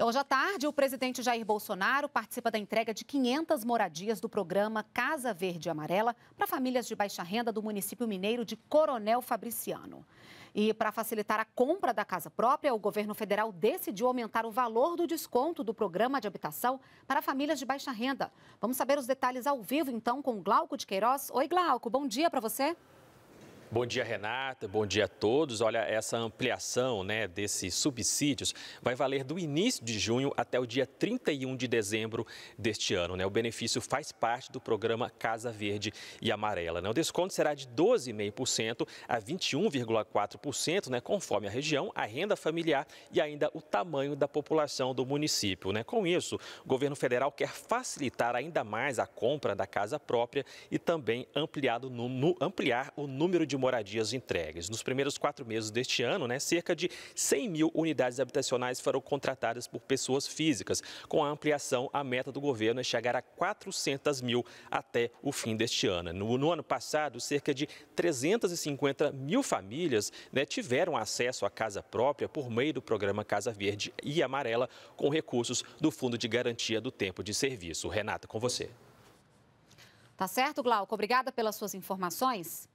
Hoje à tarde, o presidente Jair Bolsonaro participa da entrega de 500 moradias do programa Casa Verde Amarela para famílias de baixa renda do município mineiro de Coronel Fabriciano. E para facilitar a compra da casa própria, o governo federal decidiu aumentar o valor do desconto do programa de habitação para famílias de baixa renda. Vamos saber os detalhes ao vivo, então, com Glauco de Queiroz. Oi, Glauco, bom dia para você. Bom dia, Renata. Bom dia a todos. Olha, essa ampliação né, desses subsídios vai valer do início de junho até o dia 31 de dezembro deste ano. Né? O benefício faz parte do programa Casa Verde e Amarela. Né? O desconto será de 12,5% a 21,4%, né, conforme a região, a renda familiar e ainda o tamanho da população do município. Né? Com isso, o governo federal quer facilitar ainda mais a compra da casa própria e também no, no ampliar o número de moradias entregues. Nos primeiros quatro meses deste ano, né, cerca de 100 mil unidades habitacionais foram contratadas por pessoas físicas. Com a ampliação, a meta do governo é chegar a 400 mil até o fim deste ano. No, no ano passado, cerca de 350 mil famílias né, tiveram acesso à casa própria por meio do programa Casa Verde e Amarela, com recursos do Fundo de Garantia do Tempo de Serviço. Renata, com você. Tá certo, Glauco? Obrigada pelas suas informações.